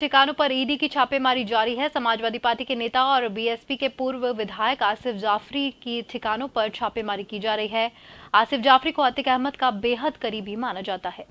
ठिकानों पर ईडी की छापेमारी जारी है समाजवादी पार्टी के नेता और बीएसपी के पूर्व विधायक आसिफ जाफरी की ठिकानों पर छापेमारी की जा रही है आसिफ जाफरी को अतिक अहमद का बेहद करीबी माना जाता है